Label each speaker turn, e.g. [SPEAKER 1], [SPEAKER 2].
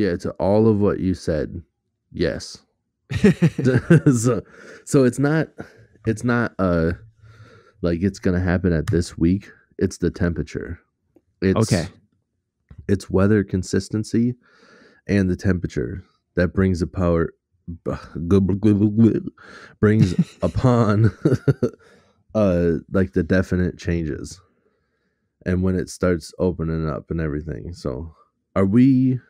[SPEAKER 1] Yeah, to all of what you said. Yes. so, so it's not it's not uh like it's gonna happen at this week. It's the temperature. It's okay. It's weather consistency and the temperature that brings the power brings upon uh like the definite changes and when it starts opening up and everything so are we